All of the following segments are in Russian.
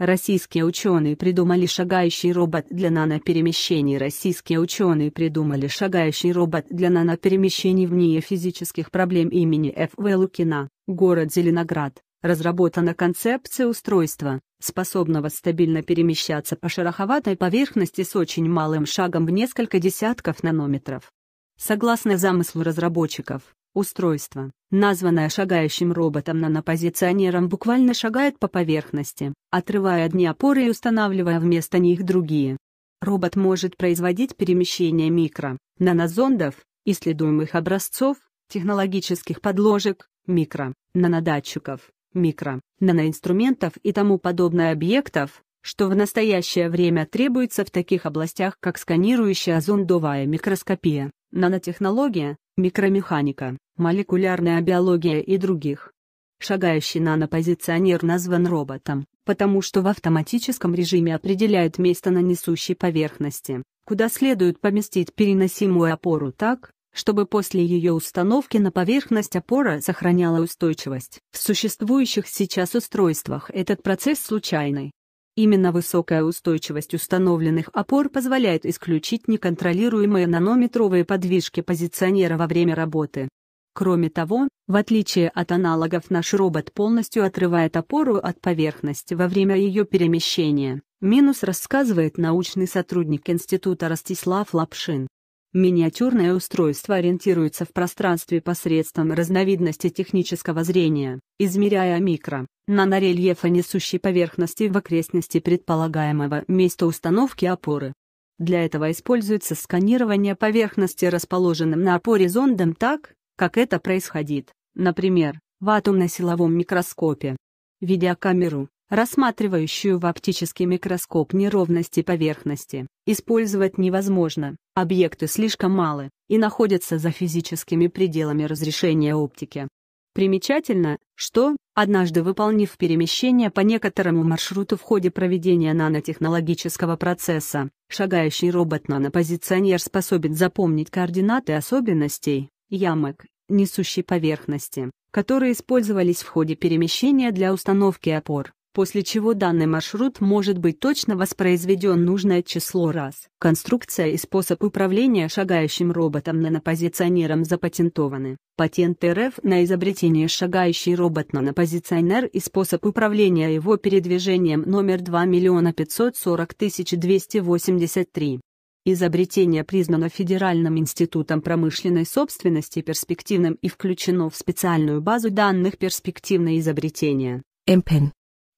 Российские ученые придумали шагающий робот для наноперемещений. Российские ученые придумали шагающий робот для наноперемещений в НИИ физических проблем имени Ф.В. Лукина, город Зеленоград. Разработана концепция устройства, способного стабильно перемещаться по шероховатой поверхности с очень малым шагом в несколько десятков нанометров. Согласно замыслу разработчиков, Устройство, названное шагающим роботом нанопозиционером, буквально шагает по поверхности, отрывая одни опоры и устанавливая вместо них другие. Робот может производить перемещение микро, нанозондов, исследуемых образцов, технологических подложек, микро, нанодатчиков, микро, наноинструментов и тому подобное объектов, что в настоящее время требуется в таких областях, как сканирующая зондовая микроскопия, Нанотехнология, микромеханика, молекулярная биология и других. Шагающий нанопозиционер назван роботом, потому что в автоматическом режиме определяет место на несущей поверхности, куда следует поместить переносимую опору так, чтобы после ее установки на поверхность опора сохраняла устойчивость. В существующих сейчас устройствах этот процесс случайный, Именно высокая устойчивость установленных опор позволяет исключить неконтролируемые нанометровые подвижки позиционера во время работы. Кроме того, в отличие от аналогов наш робот полностью отрывает опору от поверхности во время ее перемещения, минус рассказывает научный сотрудник института Ростислав Лапшин. Миниатюрное устройство ориентируется в пространстве посредством разновидности технического зрения, измеряя микро нанорельефа несущей поверхности в окрестности предполагаемого места установки опоры. Для этого используется сканирование поверхности расположенным на опоре зондом так, как это происходит, например, в атомно-силовом микроскопе. Видеокамеру, рассматривающую в оптический микроскоп неровности поверхности, использовать невозможно, объекты слишком малы и находятся за физическими пределами разрешения оптики. Примечательно, что, однажды выполнив перемещение по некоторому маршруту в ходе проведения нанотехнологического процесса, шагающий робот-нанопозиционер способен запомнить координаты особенностей, ямок, несущей поверхности, которые использовались в ходе перемещения для установки опор после чего данный маршрут может быть точно воспроизведен нужное число раз. Конструкция и способ управления шагающим роботом-нанопозиционером запатентованы. Патент РФ на изобретение шагающий робот-нанопозиционер и способ управления его передвижением номер 2 540 283. Изобретение признано Федеральным институтом промышленной собственности перспективным и включено в специальную базу данных перспективное изобретение. МПН.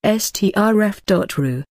strf.ru